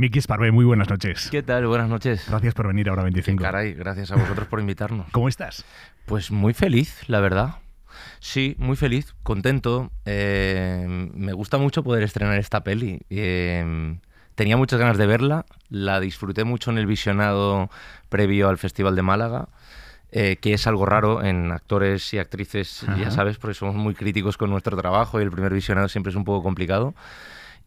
Miki Sparbe, muy buenas noches. ¿Qué tal? Buenas noches. Gracias por venir ahora Hora 25. Eh, caray, gracias a vosotros por invitarnos. ¿Cómo estás? Pues muy feliz, la verdad. Sí, muy feliz, contento. Eh, me gusta mucho poder estrenar esta peli. Eh, tenía muchas ganas de verla, la disfruté mucho en el visionado previo al Festival de Málaga. que es algo raro en actores y actrices, ya sabes, porque somos muy críticos con nuestro trabajo y el primer visionado siempre es un poco complicado.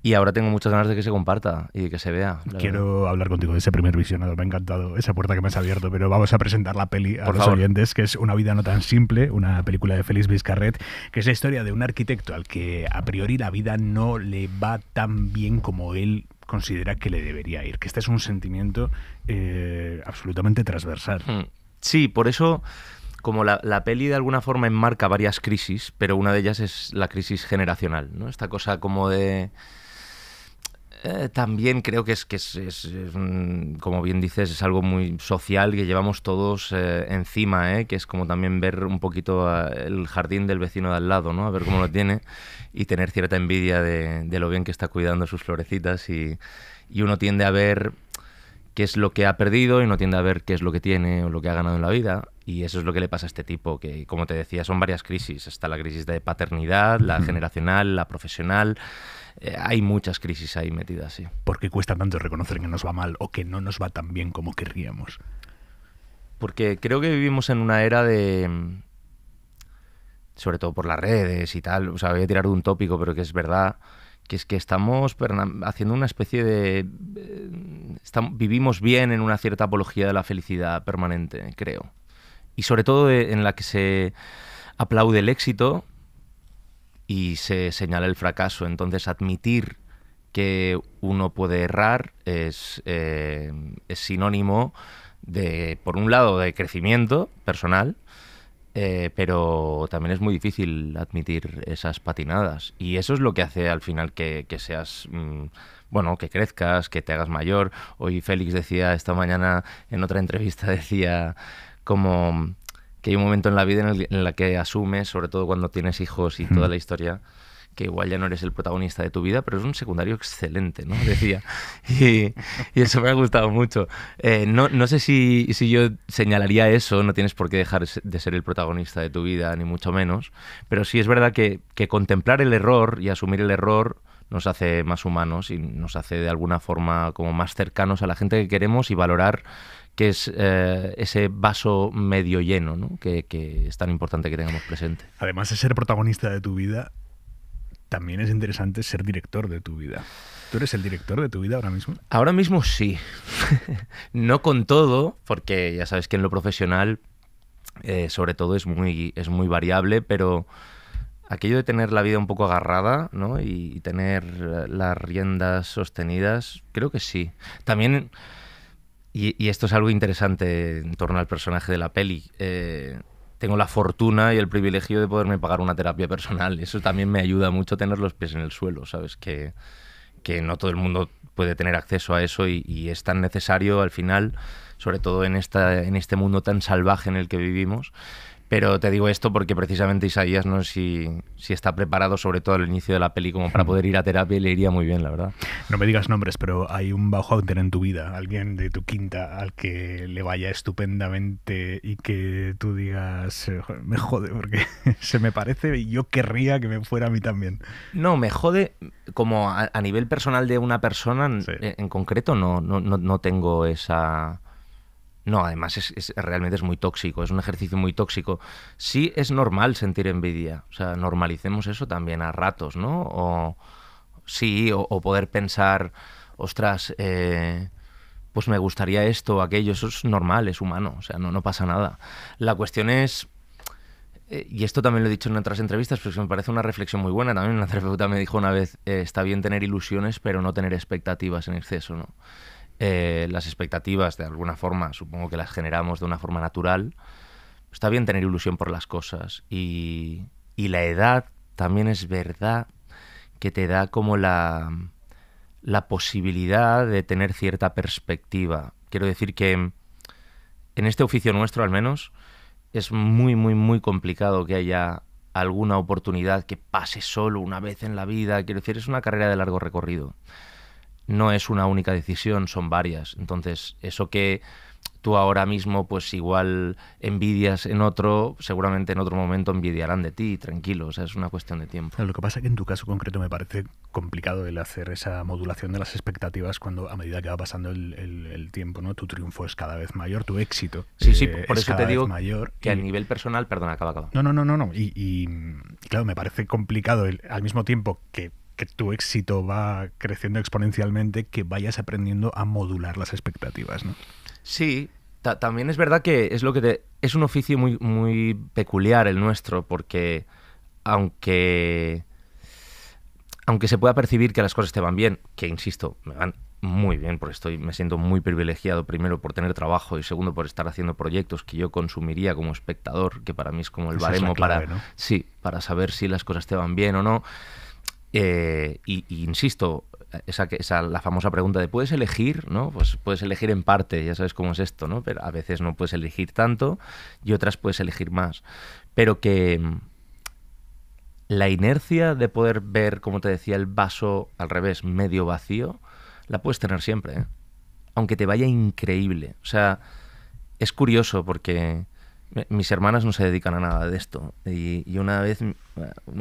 Y ahora tengo muchas ganas de que se comparta y de que se vea. Quiero hablar contigo de ese primer visionado. Me ha encantado esa puerta que me has abierto, pero vamos a presentar la peli a los oyentes, que es Una vida no tan simple, una película de Félix Vizcarret, que es la historia de un arquitecto al que a priori la vida no le va tan bien como él considera que le debería ir. Que este es un sentimiento eh, absolutamente transversal. Hmm. Sí, por eso como la, la, peli de alguna forma enmarca varias crisis, pero una de ellas es la crisis generacional, ¿no? Esta cosa como de eh, también creo que es que es, como bien dices es algo muy social que llevamos todos eh, encima eh, que es como también ver un poquito el jardín del vecino de al lado no a ver cómo lo tiene y tener cierta envidia de, lo bien que está cuidando sus florecitas y, y, uno tiende a ver qué es lo que ha perdido y no tiende a ver qué es lo que tiene o lo que ha ganado en la vida y eso es lo que le pasa a este tipo que como te decía son varias crisis está la crisis de paternidad la generacional la profesional eh, hay muchas crisis ahí metidas, sí. ¿Por qué cuesta tanto reconocer que nos va mal o que no nos va tan bien como querríamos? Porque creo que vivimos en una era de... Mm, sobre todo por las redes y tal, o sea, voy a tirar de un tópico, pero que es verdad que es que estamos haciendo una especie de... Eh, vivimos bien en una cierta apología de la felicidad permanente, creo. Y sobre todo en la que se aplaude el éxito y se señala el fracaso. Entonces, admitir que uno puede errar es, eh, es sinónimo de, por un lado, de crecimiento personal, eh, pero también es muy difícil admitir esas patinadas. Y eso es lo que hace al final que, seas, mm, bueno, que crezcas, que te hagas mayor. Hoy Félix decía esta mañana en otra entrevista, decía como que hay un momento en la vida en el, que asumes, sobre todo cuando tienes hijos y toda la historia, que igual ya no eres el protagonista de tu vida, pero es un secundario excelente, ¿no? Decía. Y, eso me ha gustado mucho. Eh, no, no, sé si, si, yo señalaría eso, no tienes por qué dejar de ser el protagonista de tu vida, ni mucho menos, pero sí es verdad que, que contemplar el error y asumir el error nos hace más humanos y nos hace de alguna forma como más cercanos a la gente que queremos y valorar que es eh, ese vaso medio lleno, ¿no? que, es tan importante que tengamos presente. Además de ser protagonista de tu vida, también es interesante ser director de tu vida. ¿Tú eres el director de tu vida ahora mismo? Ahora mismo sí. no con todo, porque ya sabes que en lo profesional, eh, sobre todo, es muy, es muy variable, pero aquello de tener la vida un poco agarrada ¿no? y tener las riendas sostenidas, creo que sí. También y, esto es algo interesante en torno al personaje de la peli. Eh, tengo la fortuna y el privilegio de poderme pagar una terapia personal. Eso también me ayuda mucho a tener los pies en el suelo, ¿sabes? Que, no todo el mundo puede tener acceso a eso y, es tan necesario al final, sobre todo en, esta, en este mundo tan salvaje en el que vivimos, pero te digo esto porque precisamente Isaías, ¿no? si, si está preparado, sobre todo al inicio de la peli, como para poder ir a terapia, le iría muy bien, la verdad. No me digas nombres, pero hay un Bauhaunter en tu vida, alguien de tu quinta al que le vaya estupendamente y que tú digas, eh, me jode, porque se me parece y yo querría que me fuera a mí también. No, me jode como a, nivel personal de una persona, en, concreto, no, no, no tengo esa no, además es, realmente es muy tóxico, es un ejercicio muy tóxico. Sí es normal sentir envidia, o sea, normalicemos eso también a ratos, ¿no? O sí, o, poder pensar, ostras, eh, pues me gustaría esto o aquello, eso es normal, es humano, o sea, no, no pasa nada. La cuestión es, eh, y esto también lo he dicho en otras entrevistas, porque pues me parece una reflexión muy buena, también una terapeuta me dijo una vez, eh, está bien tener ilusiones, pero no tener expectativas en exceso, ¿no? Eh, las expectativas de alguna forma, supongo que las generamos de una forma natural, está bien tener ilusión por las cosas y, la edad también es verdad que te da como la, la posibilidad de tener cierta perspectiva. Quiero decir que en este oficio nuestro al menos es muy, muy, muy complicado que haya alguna oportunidad que pase solo una vez en la vida. Quiero decir, es una carrera de largo recorrido no es una única decisión, son varias. Entonces, eso que tú ahora mismo pues igual envidias en otro, seguramente en otro momento envidiarán de ti, tranquilo, o sea, es una cuestión de tiempo. Lo que pasa es que en tu caso concreto me parece complicado el hacer esa modulación de las expectativas cuando a medida que va pasando el, tiempo, ¿no? Tu triunfo es cada vez mayor, tu éxito. Sí, sí, eh, por eso te digo mayor que a nivel personal, perdona, acaba, acaba. No, no, no, no, no. Y, claro, me parece complicado al mismo tiempo que tu éxito va creciendo exponencialmente, que vayas aprendiendo a modular las expectativas, ¿no? Sí, también es verdad que es lo que te... es un oficio muy, muy peculiar el nuestro, porque aunque aunque se pueda percibir que las cosas te van bien, que insisto, me van muy bien, porque estoy, me siento muy privilegiado, primero por tener trabajo y segundo por estar haciendo proyectos que yo consumiría como espectador, que para mí es como el baremo para, sí, para saber si las cosas te van bien o no. E y, insisto, esa, esa, la famosa pregunta de ¿puedes elegir? ¿no? Pues puedes elegir en parte, ya sabes cómo es esto, ¿no? Pero a veces no puedes elegir tanto y otras puedes elegir más. Pero que mm, la inercia de poder ver, como te decía, el vaso al revés, medio vacío, la puedes tener siempre, ¿eh? aunque te vaya increíble. O sea, es curioso porque mis hermanas no se dedican a nada de esto. Y, una vez, eh,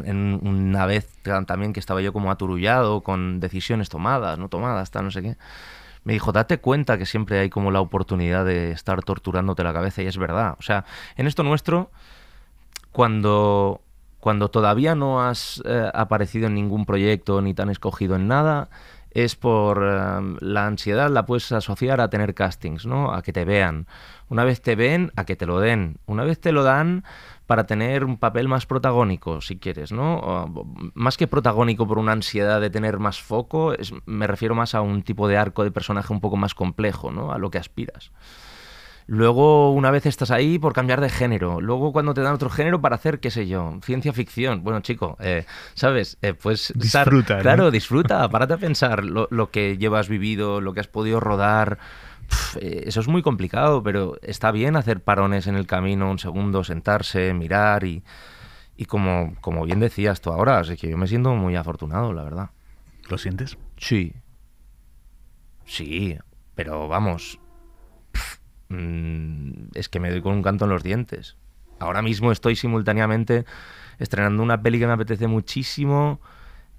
en una vez también que estaba yo como aturullado con decisiones tomadas, no tomadas, no sé qué, me dijo, date cuenta que siempre hay como la oportunidad de estar torturándote la cabeza y es verdad. O sea, en esto nuestro, cuando, cuando todavía no has eh, aparecido en ningún proyecto ni tan escogido en nada, es por em, la ansiedad la puedes asociar a tener castings, ¿no? A que te vean. Una vez te ven, a que te lo den. Una vez te lo dan, para tener un papel más protagónico, si quieres, ¿no? más que protagónico por una ansiedad de tener más foco, me refiero más a un tipo de arco de personaje un poco más complejo, ¿no? A lo que aspiras. Luego, una vez estás ahí, por cambiar de género. Luego, cuando te dan otro género para hacer, qué sé yo, ciencia ficción. Bueno, chico, eh, ¿sabes? Eh, pues disfruta. claro, disfruta, párate a pensar lo, que llevas vivido, lo que has podido rodar. Eh, eso es muy complicado, pero está bien hacer parones en el camino, un segundo, sentarse, mirar y, y como, como bien decías tú ahora, así que yo me siento muy afortunado, la verdad. ¿Lo sientes? Sí. Sí, pero vamos, Mm, es que me doy con un canto en los dientes. Ahora mismo estoy simultáneamente estrenando una peli que me apetece muchísimo,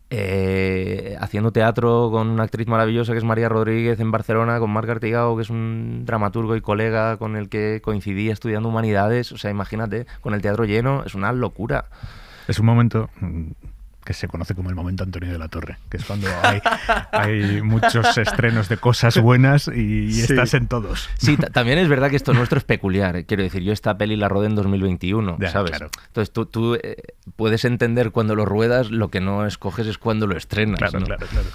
eh, haciendo teatro con una actriz maravillosa que es María Rodríguez en Barcelona, con Marc Artigao, que es un dramaturgo y colega con el que coincidí estudiando humanidades. O sea, imagínate, con el teatro lleno, es una locura. Es un momento que se conoce como el momento Antonio de la Torre, que es cuando hay, muchos estrenos de cosas buenas y, estás en todos. Sí, también es verdad que esto nuestro es peculiar. Quiero decir, yo esta peli la rodé en 2021, ya, ¿sabes? Entonces tú, eh, puedes entender cuando lo ruedas, lo que no escoges es cuando lo estrenas. Claro, claro, claro.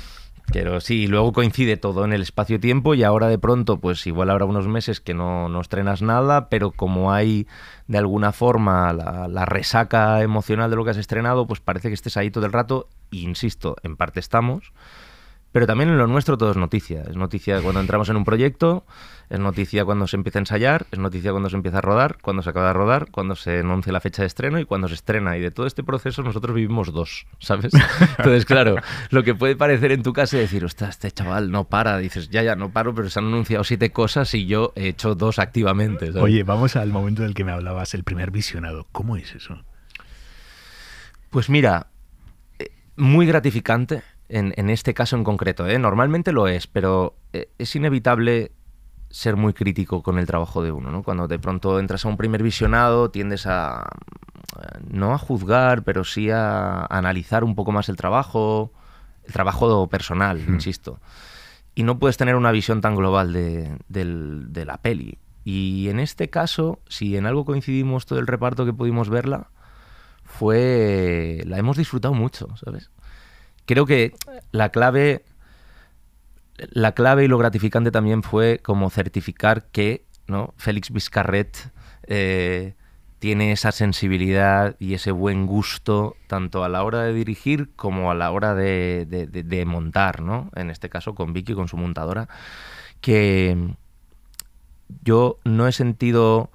Pero sí, luego coincide todo en el espacio-tiempo y ahora de pronto, pues igual habrá unos meses que no, no estrenas nada, pero como hay de alguna forma la, resaca emocional de lo que has estrenado, pues parece que estés ahí todo el rato, insisto, en parte estamos, pero también en lo nuestro todo es noticia. Es noticia cuando entramos en un proyecto, es noticia cuando se empieza a ensayar, es noticia cuando se empieza a rodar, cuando se acaba de rodar, cuando se anuncia la fecha de estreno y cuando se estrena. Y de todo este proceso nosotros vivimos dos, ¿sabes? Entonces, claro, lo que puede parecer en tu casa es decir, ostras, este chaval no para. Dices, ya, ya, no paro, pero se han anunciado siete cosas y yo he hecho dos activamente. Oye, vamos al momento del que me hablabas, el primer visionado. ¿Cómo es eso? Pues mira, eh, muy gratificante en, este caso en concreto. ¿eh? Normalmente lo es, pero eh, es inevitable ser muy crítico con el trabajo de uno, ¿no? Cuando de pronto entras a un primer visionado, tiendes a eh, no a juzgar, pero sí a analizar un poco más el trabajo, el trabajo personal, hmm. insisto. Y no puedes tener una visión tan global de, de, la peli. Y en este caso, si en algo coincidimos todo el reparto que pudimos verla, fue... la hemos disfrutado mucho, ¿sabes? creo que la clave, la clave y lo gratificante también fue como certificar que ¿no? Félix Vizcarret eh, tiene esa sensibilidad y ese buen gusto tanto a la hora de dirigir como a la hora de, montar, ¿no? En este caso con Vicky, con su montadora, que yo no he sentido...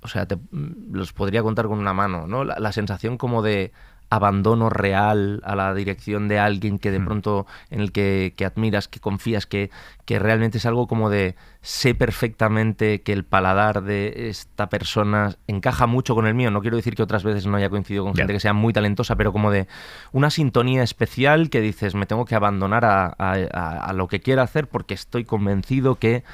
O sea, los podría contar con una mano, ¿no? la sensación como de abandono real a la dirección de alguien que de hmm. pronto en el que, que admiras, que confías, que, que, realmente es algo como de sé perfectamente que el paladar de esta persona encaja mucho con el mío. No quiero decir que otras veces no haya coincidido con gente que sea muy talentosa, pero como de una sintonía especial que dices me tengo que abandonar a, lo que quiera hacer porque estoy convencido que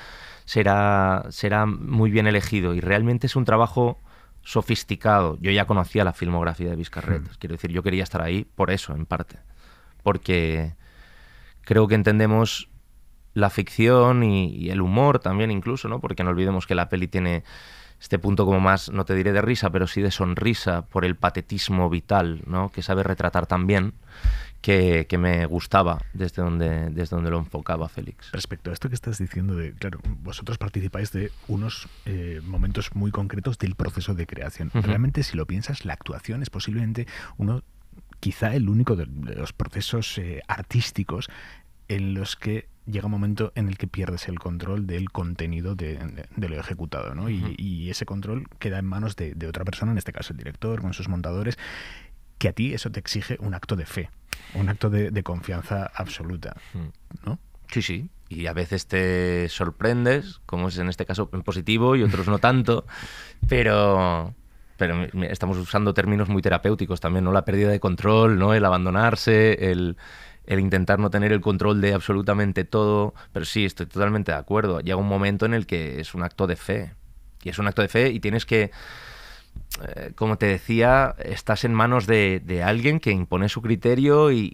será, será muy bien elegido. Y realmente es un trabajo sofisticado. Yo ya conocía la filmografía de Vizcarret. Hmm. Quiero decir, yo quería estar ahí por eso, en parte. Porque creo que entendemos la ficción y, el humor también incluso, ¿no? Porque no olvidemos que la peli tiene este punto como más, no te diré de risa, pero sí de sonrisa por el patetismo vital, ¿no? Que sabe retratar también que, me gustaba desde donde, desde donde lo enfocaba Félix. Respecto a esto que estás diciendo, de, claro, vosotros participáis de unos eh, momentos muy concretos del proceso de creación. Realmente, si lo piensas, la actuación es posiblemente uno, quizá el único de, los procesos eh, artísticos en los que llega un momento en el que pierdes el control del contenido de, lo ejecutado, Y, ese control queda en manos de, otra persona, en este caso el director, con sus montadores, que a ti eso te exige un acto de fe, un acto de, confianza absoluta, hmm. ¿no? Sí, sí. Y a veces te sorprendes, como es en este caso en positivo y otros no tanto, pero, pero estamos usando términos muy terapéuticos también, ¿no? La pérdida de control, ¿no? El abandonarse, el, el intentar no tener el control de absolutamente todo. Pero sí, estoy totalmente de acuerdo. Llega un momento en el que es un acto de fe. Y es un acto de fe y tienes que eh, como te decía, estás en manos de, alguien que impone su criterio y,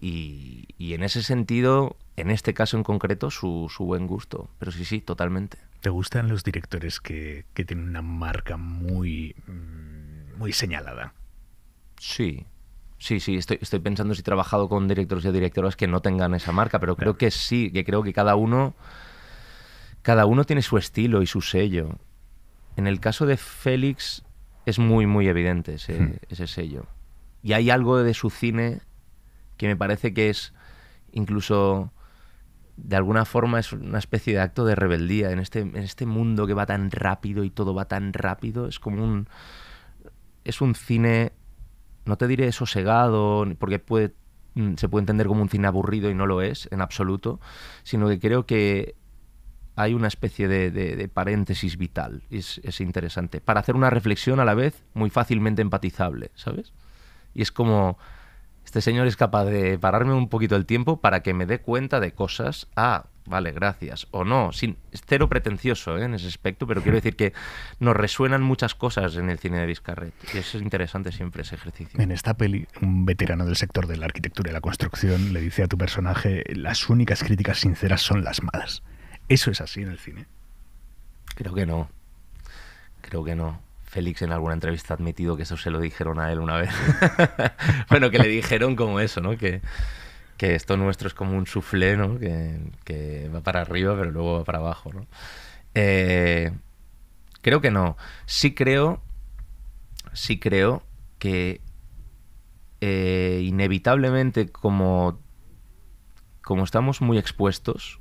en ese sentido, en este caso en concreto, su, buen gusto. Pero sí, sí, totalmente. ¿Te gustan los directores que, tienen una marca muy, mm, muy señalada? Sí, Sí, sí, estoy, pensando si he trabajado con directores y directoras que no tengan esa marca, pero creo que sí, que creo que cada uno, cada uno tiene su estilo y su sello. En el caso de Félix, es muy, muy evidente hmm. ese, sello. Y hay algo de su cine que me parece que es incluso de alguna forma es una especie de acto de rebeldía en este, en este mundo que va tan rápido y todo va tan rápido. Es como un. Es un cine. No te diré sosegado, porque puede, mm, se puede entender como un cine aburrido y no lo es en absoluto, sino que creo que hay una especie de, paréntesis vital. Es, es, interesante. Para hacer una reflexión a la vez muy fácilmente empatizable, ¿sabes? Y es como, este señor es capaz de pararme un poquito el tiempo para que me dé cuenta de cosas. Ah, vale, gracias. O no, sin, es cero pretencioso ¿eh? en ese aspecto, pero quiero decir que nos resuenan muchas cosas en el cine de Vizcarret. Y eso es interesante siempre, ese ejercicio. En esta peli, un veterano del sector de la arquitectura y la construcción le dice a tu personaje, las únicas críticas sinceras son las malas. ¿Eso es así en el cine? Creo que no. Creo que no. Félix en alguna entrevista ha admitido que eso se lo dijeron a él una vez. bueno, que le dijeron como eso, ¿no? Que, esto nuestro es como un soufflé, ¿no? Que, que, va para arriba, pero luego va para abajo, ¿no? Eh, creo que no. Sí creo, sí creo que eh, inevitablemente como, como estamos muy expuestos,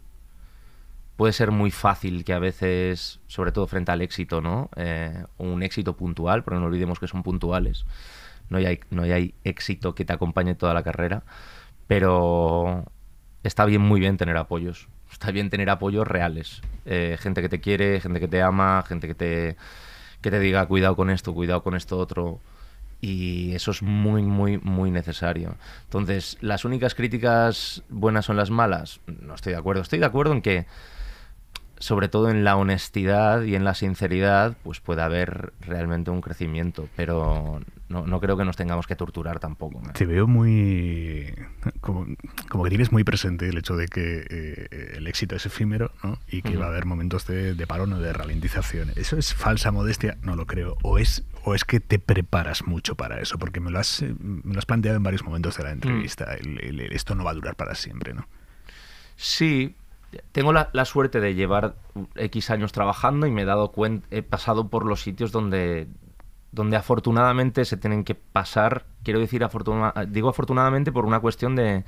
puede ser muy fácil que a veces, sobre todo frente al éxito, ¿no? Eh, un éxito puntual, pero no olvidemos que son puntuales. No hay, no hay éxito que te acompañe toda la carrera, pero está bien, muy bien tener apoyos. Está bien tener apoyos reales. Eh, gente que te quiere, gente que te ama, gente que te, que te diga cuidado con esto, cuidado con esto otro y eso es muy, muy, muy necesario. Entonces, ¿las únicas críticas buenas son las malas? No estoy de acuerdo. Estoy de acuerdo en que sobre todo en la honestidad y en la sinceridad, pues puede haber realmente un crecimiento, pero no, creo que nos tengamos que torturar tampoco. Te veo muy... Como, que tienes muy presente el hecho de que eh, el éxito es efímero ¿no? y que va a haber momentos de, de parón o de ralentización. ¿Eso es falsa modestia? No lo creo. ¿O es, o es que te preparas mucho para eso? Porque me lo has, planteado en varios momentos de la mm. entrevista. esto no va a durar para siempre, ¿no? Sí, tengo la, suerte de llevar X años trabajando y me he dado cuenta, he pasado por los sitios donde, donde afortunadamente se tienen que pasar, quiero decir, digo afortunadamente por una cuestión de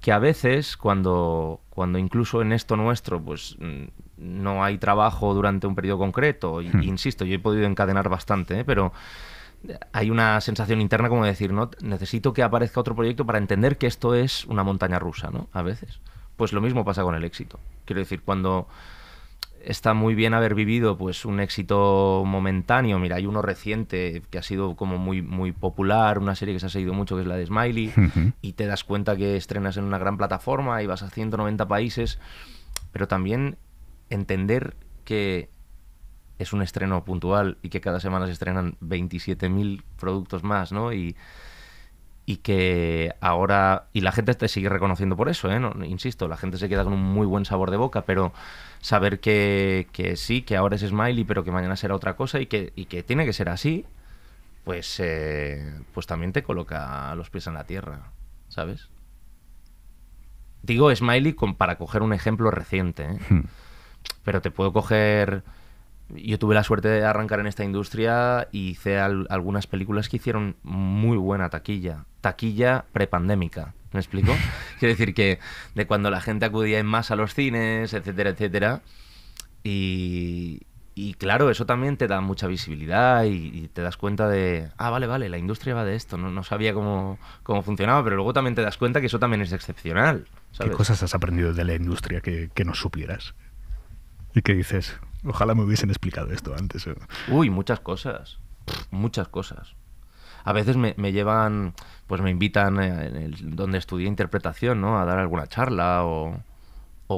que a veces cuando, incluso en esto nuestro, pues mm, no hay trabajo durante un periodo concreto, hmm. insisto, yo he podido encadenar bastante, ¿eh? pero hay una sensación interna como decir, Necesito que aparezca otro proyecto para entender que esto es una montaña rusa, ¿no? A veces. Pues lo mismo pasa con el éxito. Quiero decir, cuando está muy bien haber vivido pues un éxito momentáneo. Mira, hay uno reciente que ha sido como muy, muy popular, una serie que se ha seguido mucho, que es la de Smiley, y te das cuenta que estrenas en una gran plataforma y vas a 190 países, pero también entender que es un estreno puntual y que cada semana se estrenan 27.000 productos más, ¿no? Y y que ahora y la gente te sigue reconociendo por eso, ¿eh? insisto, la gente se queda con un muy buen sabor de boca, pero saber que, sí, que ahora es Smiley, pero que mañana será otra cosa y que, y que tiene que ser así, pues, eh, pues también te coloca los pies en la tierra, ¿sabes? Digo Smiley con, para coger un ejemplo reciente, ¿eh? Hmm. pero te puedo coger yo tuve la suerte de arrancar en esta industria y hice algunas películas que hicieron muy buena taquilla. Taquilla prepandémica, ¿me explico? Quiere decir que de cuando la gente acudía en más a los cines, etcétera, etcétera. Y, claro, eso también te da mucha visibilidad y, te das cuenta de, ah, vale, vale, la industria va de esto, no, sabía cómo, funcionaba, pero luego también te das cuenta que eso también es excepcional. ¿Qué cosas has aprendido de la industria que, no supieras? ¿Y qué dices? Ojalá me hubiesen explicado esto antes. ¿eh? Uy, muchas cosas. Muchas cosas. A veces me, llevan, pues me invitan eh, en donde estudié interpretación, ¿no? A dar alguna charla o,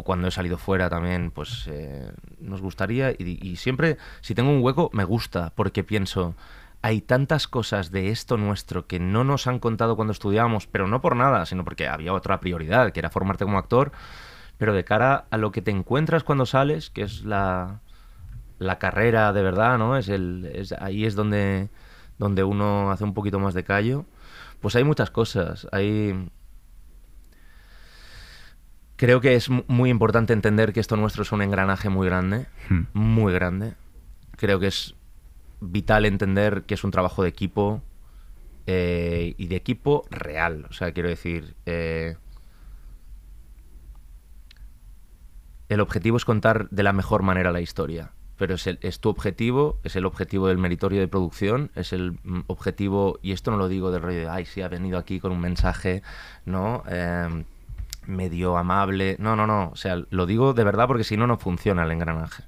cuando he salido fuera también, pues eh, nos gustaría. Y, y siempre, si tengo un hueco, me gusta porque pienso, hay tantas cosas de esto nuestro que no nos han contado cuando estudiábamos, pero no por nada, sino porque había otra prioridad, que era formarte como actor, pero de cara a lo que te encuentras cuando sales, que es la, la carrera de verdad, ¿no? Es ahí es donde, donde uno hace un poquito más de callo. Pues hay muchas cosas. creo que es muy importante entender que esto nuestro es un engranaje muy grande, hmm. muy grande. Creo que es vital entender que es un trabajo de equipo eh, y de equipo real. O sea, quiero decir, eh, el objetivo es contar de la mejor manera la historia pero es, el, es tu objetivo, es el objetivo del meritorio de producción, es el mm, objetivo, y esto no lo digo del rollo de, ay, si ha venido aquí con un mensaje, ¿no? Em, medio amable, no, no, no, o sea, lo digo de verdad porque si no, no funciona el engranaje.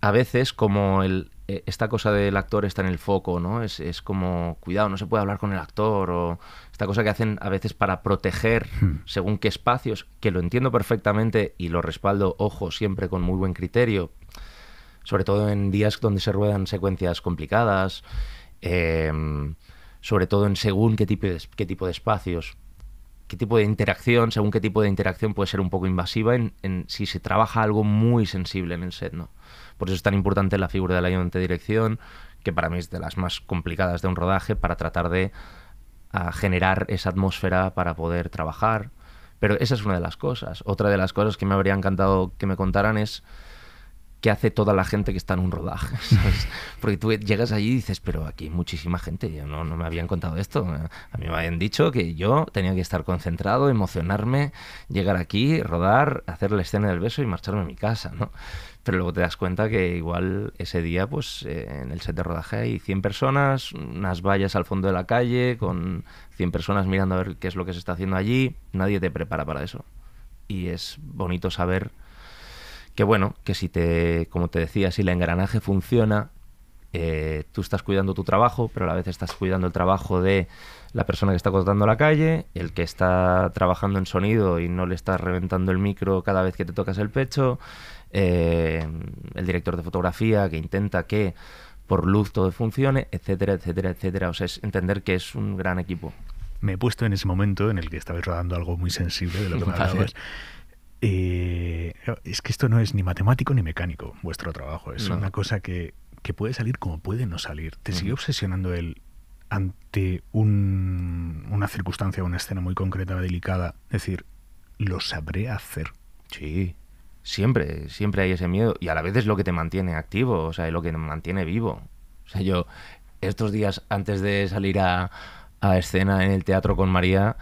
A veces como el, eh, esta cosa del actor está en el foco, ¿no? Es, como, cuidado, no se puede hablar con el actor, o esta cosa que hacen a veces para proteger hmm. según qué espacios, que lo entiendo perfectamente y lo respaldo, ojo, siempre con muy buen criterio, sobre todo en días donde se ruedan secuencias complicadas, em, sobre todo en según qué tipo, de, qué tipo de espacios, qué tipo de interacción, según qué tipo de interacción puede ser un poco invasiva si se trabaja algo muy sensible en el set, ¿no? Por eso es tan importante la figura del ayudante de dirección, que para mí es de las más complicadas de un rodaje, para tratar de ah, generar esa atmósfera para poder trabajar. Pero esa es una de las cosas. Otra de las cosas que me habría encantado que me contaran es ¿qué hace toda la gente que está en un rodaje. Porque tú llegas allí y dices, pero aquí hay muchísima gente, yo no, me habían contado esto. A mí me habían dicho que yo tenía que estar concentrado, emocionarme, llegar aquí, rodar, hacer la escena del beso y marcharme a mi casa, ¿no? Pero luego te das cuenta que igual ese día, pues eh, en el set de rodaje hay 100 personas, unas vallas al fondo de la calle, con 100 personas mirando a ver qué es lo que se está haciendo allí, nadie te prepara para eso. Y es bonito saber que bueno, que si te, como te decía, si el engranaje funciona, eh, tú estás cuidando tu trabajo, pero a la vez estás cuidando el trabajo de la persona que está cortando la calle, el que está trabajando en sonido y no le estás reventando el micro cada vez que te tocas el pecho, eh, el director de fotografía que intenta que por luz todo funcione, etcétera, etcétera, etcétera. O sea, es entender que es un gran equipo. Me he puesto en ese momento en el que estabais rodando algo muy sensible de lo que me Eh, es que esto no es ni matemático ni mecánico, vuestro trabajo. Es una cosa que, puede salir como puede no salir. ¿Te sigue obsesionando él ante una circunstancia, una escena muy concreta, delicada, es decir, lo sabré hacer? Sí, siempre, siempre hay ese miedo. Y a la vez es lo que te mantiene activo, o sea, es lo que te mantiene vivo. O sea, yo estos días antes de salir a, a escena en el teatro con María,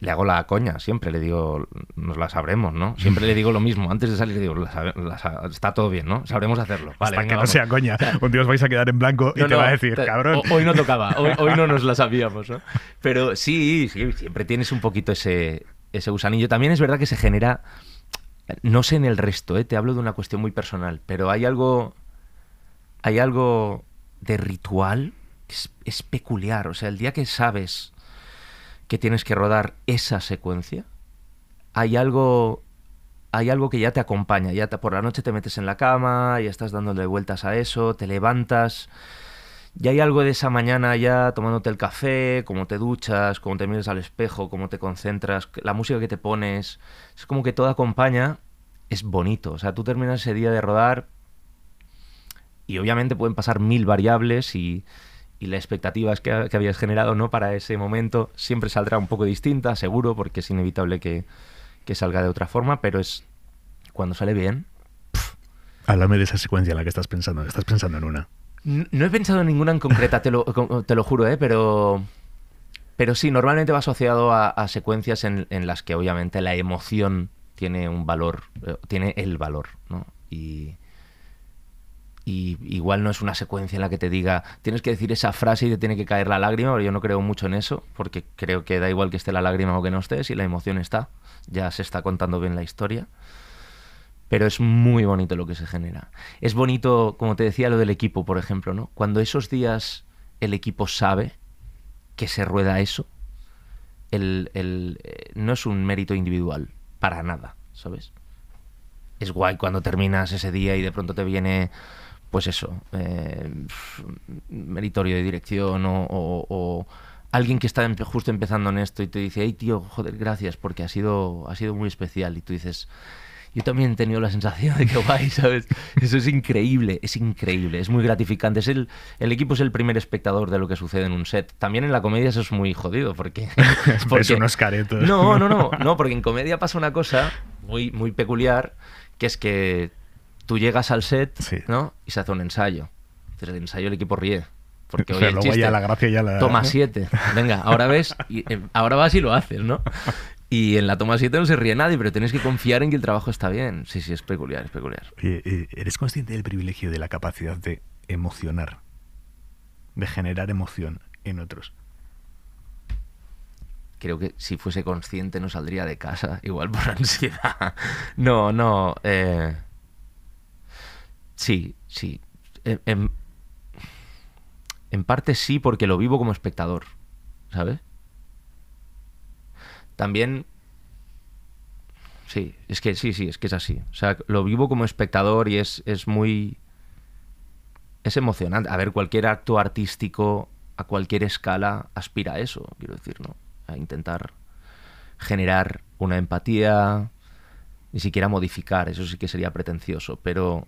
le hago la coña, siempre le digo, nos la sabremos, ¿no? Siempre le digo lo mismo, antes de salir le digo, está todo bien, ¿no? Sabremos hacerlo. Vale, Hasta que no sea coña, un día os vais a quedar en blanco y te va a decir, cabrón. Hoy no tocaba, hoy, no nos la sabíamos, ¿no? Pero sí, sí, siempre tienes un poquito ese, ese gusanillo. También es verdad que se genera, no sé en el resto, ¿eh? te hablo de una cuestión muy personal, pero hay algo, hay algo de ritual que es peculiar, o sea, el día que sabes que tienes que rodar esa secuencia, hay algo hay algo que ya te acompaña, ya por la noche te metes en la cama, y estás dándole vueltas a eso, te levantas, ya hay algo de esa mañana ya tomándote el café, cómo te duchas, cómo te miras al espejo, cómo te concentras, la música que te pones, es como que todo acompaña, es bonito, o sea, tú terminas ese día de rodar y obviamente pueden pasar mil variables y, y las expectativas que, habías generado ¿no? para ese momento siempre saldrá un poco distinta, seguro, porque es inevitable que, que salga de otra forma, pero es cuando sale bien. Háblame de esa secuencia en la que estás pensando. Estás pensando en una. No, he pensado en ninguna en concreta, te lo, te lo juro, ¿eh? pero, pero sí, normalmente va asociado a, secuencias en, las que obviamente la emoción tiene un valor, eh, tiene el valor, ¿no? Y, y igual no es una secuencia en la que te diga, tienes que decir esa frase y te tiene que caer la lágrima, pero yo no creo mucho en eso, porque creo que da igual que esté la lágrima o que no esté, si la emoción está, ya se está contando bien la historia. Pero es muy bonito lo que se genera. Es bonito, como te decía, lo del equipo, por ejemplo, ¿no? Cuando esos días el equipo sabe que se rueda eso, el, eh, no es un mérito individual, para nada, ¿sabes? Es guay cuando terminas ese día y de pronto te viene pues eso, eh, meritorio de dirección o, alguien que está justo empezando en esto y te dice, ay tío, joder, gracias, porque ha sido, ha sido muy especial. Y tú dices, yo también he tenido la sensación de que guay, ¿sabes? Eso es increíble, es increíble, es muy gratificante. Es el, el equipo es el primer espectador de lo que sucede en un set. También en la comedia eso es muy jodido, porque... Pues porque es unos No, no, no, no, porque en comedia pasa una cosa muy, muy peculiar, que es que tú llegas al set ¿no? y se hace un ensayo. entonces el ensayo el equipo ríe. Porque o sea, luego chiste, ya la gracia ya la... Toma 7. Venga, ahora ves, eh, ahora vas y lo haces, ¿no? Y en la toma 7 no se ríe nadie, pero tienes que confiar en que el trabajo está bien. Sí, sí, es peculiar, es peculiar. ¿Eres consciente del privilegio de la capacidad de emocionar? De generar emoción en otros. Creo que si fuese consciente no saldría de casa, igual por ansiedad. No, no. Eh, Sí, sí. En, parte sí, porque lo vivo como espectador, ¿sabes? También Sí, es que sí, sí, es que es así. O sea, lo vivo como espectador y es, es, muy. Es emocionante. A ver, cualquier acto artístico a cualquier escala aspira a eso, quiero decir, ¿no? A intentar generar una empatía, ni siquiera modificar, eso sí que sería pretencioso, pero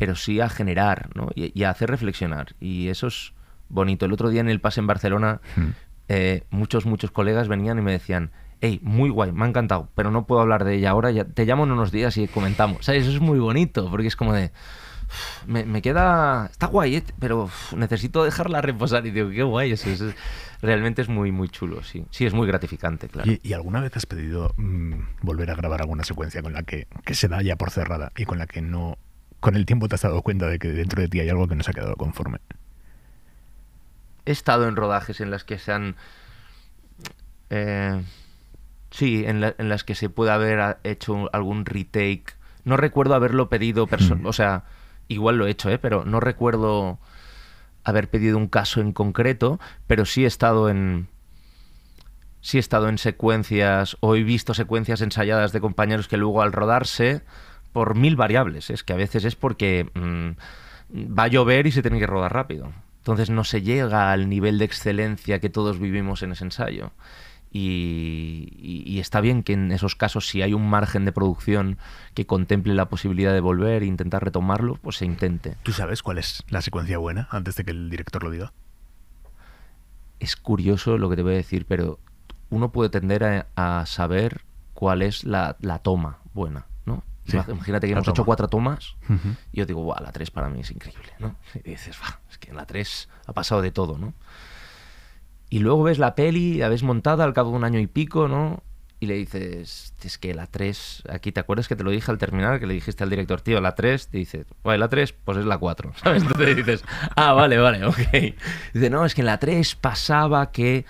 pero sí a generar y, a hacer reflexionar. Y eso es bonito. El otro día en el pase en Barcelona, hmm. eh, muchos, muchos colegas venían y me decían, hey, muy guay, me ha encantado, pero no puedo hablar de ella ahora, te llamo en unos días y comentamos. ¿Sabes? Eso es muy bonito, porque es como de... Me, queda. Está guay, eh, pero necesito dejarla reposar. Y digo, qué guay, realmente es muy, muy chulo, sí. Sí, es muy gratificante, claro. ¿Y, alguna vez has pedido mm, volver a grabar alguna secuencia con la que, que, se da ya por cerrada y con la que no con el tiempo te has dado cuenta de que dentro de ti hay algo que no se ha quedado conforme. He estado en rodajes en las que se han... Eh, sí, en, las que se puede haber hecho algún retake. No recuerdo haberlo pedido, mm. o sea, igual lo he hecho, ¿eh? pero no recuerdo haber pedido un caso en concreto, pero sí he estado en, sí he estado en secuencias o he visto secuencias ensayadas de compañeros que luego al rodarse por mil variables. Es que a veces es porque mm, va a llover y se tiene que rodar rápido. Entonces no se llega al nivel de excelencia que todos vivimos en ese ensayo. Y, está bien que en esos casos, si hay un margen de producción que contemple la posibilidad de volver e intentar retomarlo, pues se intente. ¿Tú sabes cuál es la secuencia buena antes de que el director lo diga? Es curioso lo que te voy a decir, pero uno puede tender a, saber cuál es la toma buena. Imagínate que hemos hecho cuatro tomas y yo digo, la 3 para mí es increíble, ¿no? Y dices, es que en la 3 ha pasado de todo, ¿no? Y luego ves la peli, la ves montada al cabo de un año y pico, ¿no? Y le dices, es que la 3, aquí te acuerdas que te lo dije al terminar, que le dijiste al director, tío, la 3, te dice, la 3, pues es la 4, Entonces dices, ah, vale, vale, ok. dice, no, es que en la 3 pasaba que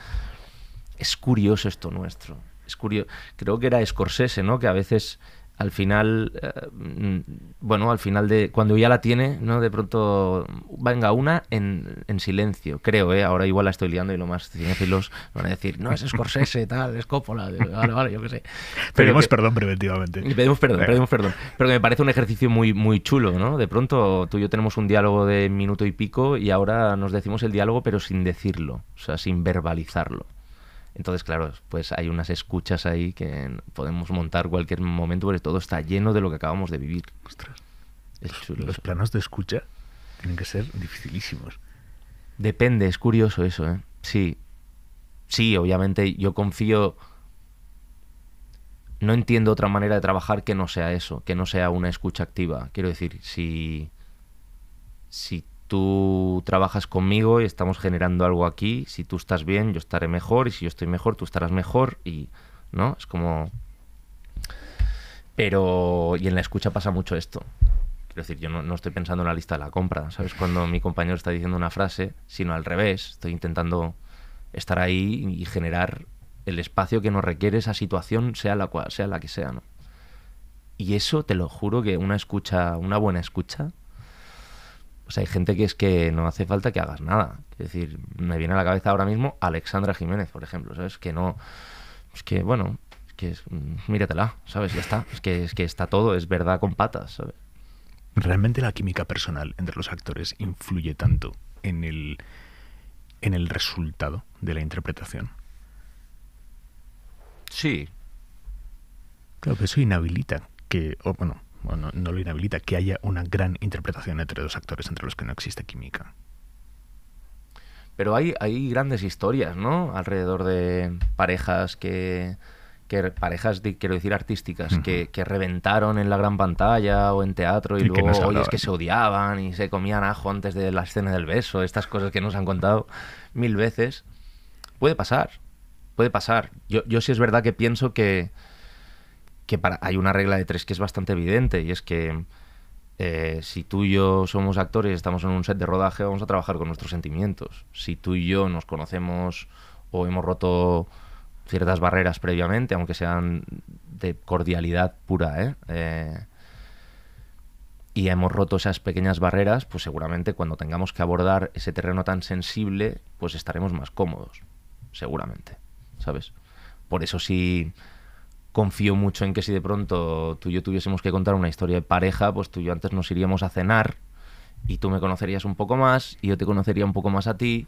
es curioso esto nuestro. Es curioso. Creo que era Scorsese, ¿no? Que a veces al final, eh, mm, bueno, al final de cuando ya la tiene, ¿no? De pronto, venga, una en, en silencio, creo, ¿eh? Ahora igual la estoy liando y lo más cinéfilos van a decir, no, es Scorsese, tal, es Coppola, vale, vale, yo qué sé. pedimos perdón preventivamente. Pedimos perdón, pedimos perdón. Pero me parece un ejercicio muy, muy chulo, ¿no? De pronto tú y yo tenemos un diálogo de minuto y pico y ahora nos decimos el diálogo pero sin decirlo, o sea, sin verbalizarlo. Entonces, claro, pues hay unas escuchas ahí que podemos montar cualquier momento porque todo está lleno de lo que acabamos de vivir. Ostras. Los planos de escucha tienen que ser dificilísimos. Depende, es curioso eso, ¿eh? Sí. Sí, obviamente yo confío... No entiendo otra manera de trabajar que no sea eso, que no sea una escucha activa. Quiero decir, si... Si tú trabajas conmigo y estamos generando algo aquí, si tú estás bien, yo estaré mejor, y si yo estoy mejor, tú estarás mejor, y ¿no? Es como. Pero. Y en la escucha pasa mucho esto. Quiero decir, yo no, estoy pensando en la lista de la compra, ¿sabes? Cuando mi compañero está diciendo una frase, sino al revés, estoy intentando estar ahí y generar el espacio que nos requiere esa situación, sea la, cual, sea la que sea, ¿no? Y eso, te lo juro, que una escucha, una buena escucha, sea, hay gente que es que no hace falta que hagas nada. Es decir, me viene a la cabeza ahora mismo Alexandra Jiménez, por ejemplo, ¿sabes? Que no. Es que, bueno, es que es, míratela, ¿sabes? Ya está. Es que, es que está todo, es verdad con patas, ¿sabes? ¿Realmente la química personal entre los actores influye tanto en el, en el resultado de la interpretación? Sí. Claro, que eso inhabilita que, o bueno, bueno, no lo inhabilita, que haya una gran interpretación entre dos actores entre los que no existe química. Pero hay, hay grandes historias, ¿no? Alrededor de parejas que, parejas, quiero decir, artísticas, que, reventaron en la gran pantalla o en teatro y, luego, es que se odiaban y se comían ajo antes de la escena del beso, estas cosas que nos han contado mil veces. Puede pasar, puede pasar. yo sí es verdad que pienso que, que hay una regla de tres que es bastante evidente y es que eh, si tú y yo somos actores y estamos en un set de rodaje, vamos a trabajar con nuestros sentimientos. Si tú y yo nos conocemos o hemos roto ciertas barreras previamente, aunque sean de cordialidad pura, ¿eh? Eh, y hemos roto esas pequeñas barreras, pues seguramente cuando tengamos que abordar ese terreno tan sensible, pues estaremos más cómodos, seguramente, ¿sabes? Por eso sí confío mucho en que si de pronto tú y yo tuviésemos que contar una historia de pareja, pues tú y yo antes nos iríamos a cenar y tú me conocerías un poco más y yo te conocería un poco más a ti.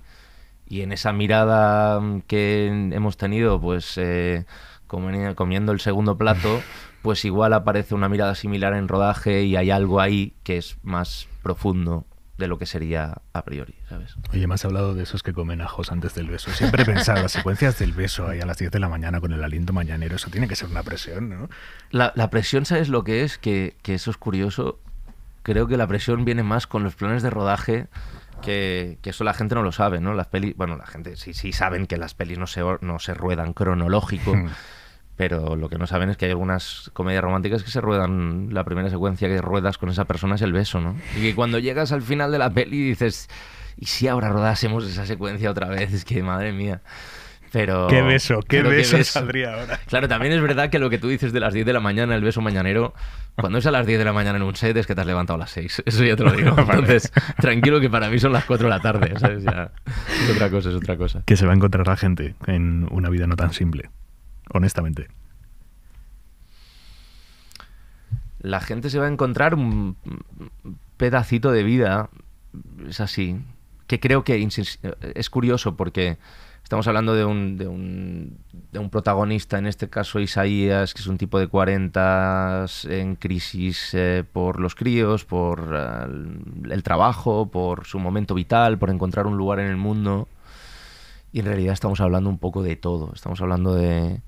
Y en esa mirada que hemos tenido, pues eh, comiendo el segundo plato, pues igual aparece una mirada similar en rodaje y hay algo ahí que es más profundo de lo que sería a priori, ¿sabes? Oye, más has hablado de esos que comen ajos antes del beso. Siempre he pensado, las secuencias del beso ahí a las 10 de la mañana con el aliento mañanero, eso tiene que ser una presión, ¿no? La, presión, ¿sabes lo que es? Que, que, eso es curioso. Creo que la presión viene más con los planes de rodaje que, que, eso la gente no lo sabe, ¿no? Las pelis, bueno, la gente sí, sí saben que las pelis no se, no se ruedan cronológico. Pero lo que no saben es que hay algunas comedias románticas que se ruedan, la primera secuencia que ruedas con esa persona es el beso, ¿no? Y que cuando llegas al final de la peli dices, ¿y si ahora rodásemos esa secuencia otra vez? Es que, madre mía. Pero, qué beso, qué beso, saldría ahora. Claro, también es verdad que lo que tú dices de las 10 de la mañana, el beso mañanero, cuando es a las 10 de la mañana en un set es que te has levantado a las 6. Eso ya te lo digo. tranquilo que para mí son las 4 de la tarde. es otra cosa, es otra cosa. Que se va a encontrar la gente en una vida no tan simple honestamente. La gente se va a encontrar un pedacito de vida, es así, que creo que es curioso porque estamos hablando de un, de un, de un protagonista, en este caso Isaías, que es un tipo de 40 en crisis eh, por los críos, por eh, el trabajo, por su momento vital, por encontrar un lugar en el mundo. Y en realidad estamos hablando un poco de todo. Estamos hablando de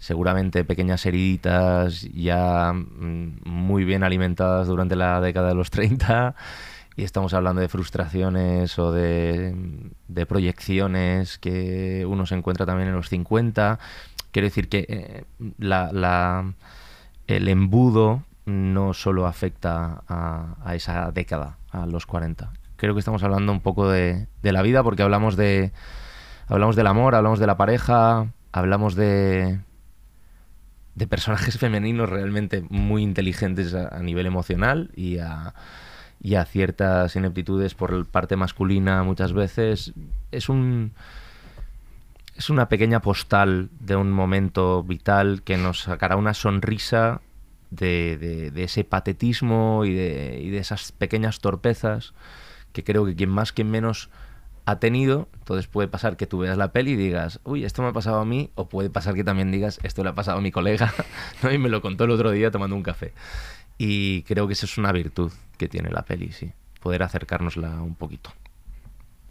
seguramente pequeñas heriditas ya mm, muy bien alimentadas durante la década de los 30 y estamos hablando de frustraciones o mm, de, proyecciones que uno se encuentra también en los 50. Quiero decir que eh, el embudo no solo afecta a, esa década, a los 40. Creo que estamos hablando un poco de, de la vida porque hablamos de hablamos del amor, hablamos de la pareja, hablamos de, de personajes femeninos realmente muy inteligentes a, nivel emocional y a, ciertas ineptitudes por parte masculina muchas veces. Es un es una pequeña postal de un momento vital que nos sacará una sonrisa de, ese patetismo y de, y de, esas pequeñas torpezas que creo que quien más, quien menos ha tenido, entonces puede pasar que tú veas la peli y digas, uy, esto me ha pasado a mí, o puede pasar que también digas, esto le ha pasado a mi colega, ¿no? Y me lo contó el otro día tomando un café. Y creo que eso es una virtud que tiene la peli, sí, poder acercárnosla un poquito.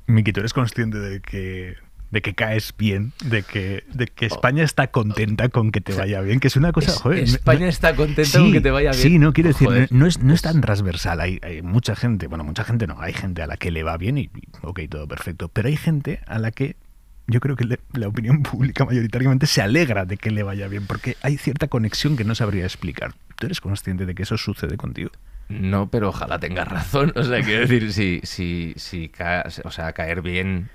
Miki, ¿tú eres consciente de que de que caes bien, de que, de que oh. España está contenta con que te vaya bien, que es una cosa... joder, España está contenta con que te vaya bien. Sí, no, quiero decir, no, es, tan transversal. Hay, mucha gente, bueno, mucha gente no, hay gente a la que le va bien y, ok, todo perfecto, pero hay gente a la que yo creo que la opinión pública mayoritariamente se alegra de que le vaya bien, porque hay cierta conexión que no sabría explicar. ¿Tú eres consciente de que eso sucede contigo? No, pero ojalá tengas razón. O sea, quiero decir, si, si, si o sea, caer bien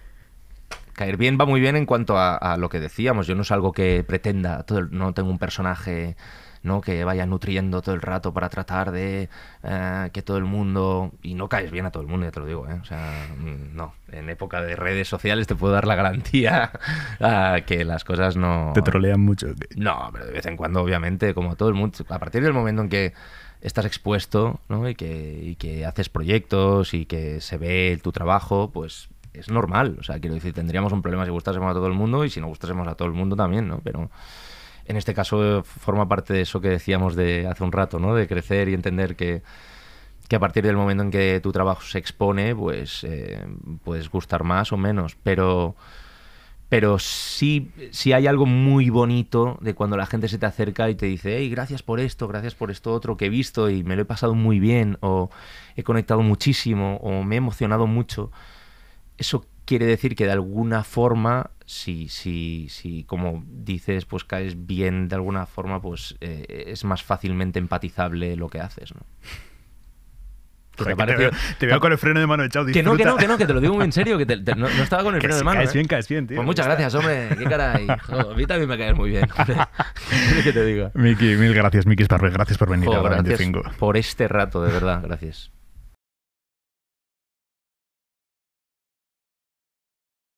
Caer bien va muy bien en cuanto a, lo que decíamos. Yo no es algo que pretenda, todo no tengo un personaje ¿no? que vaya nutriendo todo el rato para tratar de eh, que todo el mundo. Y no caes bien a todo el mundo, ya te lo digo, ¿eh? O sea, mm, no. En época de redes sociales te puedo dar la garantía que las cosas no. Te trolean mucho. No, pero de vez en cuando, obviamente, como todo el mundo. A partir del momento en que estás expuesto ¿no? y, que, y que haces proyectos y que se ve tu trabajo, pues es normal. O sea, quiero decir, tendríamos un problema si gustásemos a todo el mundo y si no gustásemos a todo el mundo también, ¿no? Pero en este caso eh, forma parte de eso que decíamos de hace un rato, ¿no? De crecer y entender que, a partir del momento en que tu trabajo se expone, pues eh, puedes gustar más o menos. Pero, pero sí, sí hay algo muy bonito de cuando la gente se te acerca y te dice, hey, gracias por esto, gracias por esto otro que he visto y me lo he pasado muy bien, o he conectado muchísimo, o me he emocionado mucho eso quiere decir que de alguna forma, si, si, si como dices, pues caes bien de alguna forma, pues eh, es más fácilmente empatizable lo que haces, ¿no? te, veo, con el freno de mano echado. Que no, que no, que no, que te lo digo muy en serio, que no, estaba con el freno de mano. Caes ¿eh? bien, caes bien, tío. Pues muchas gracias, hombre. Qué cara. a mí también me caes muy bien. ¿Qué te digo? Miki, mil gracias, Miki Sparrow. Gracias por venir. por este rato, de verdad. Gracias.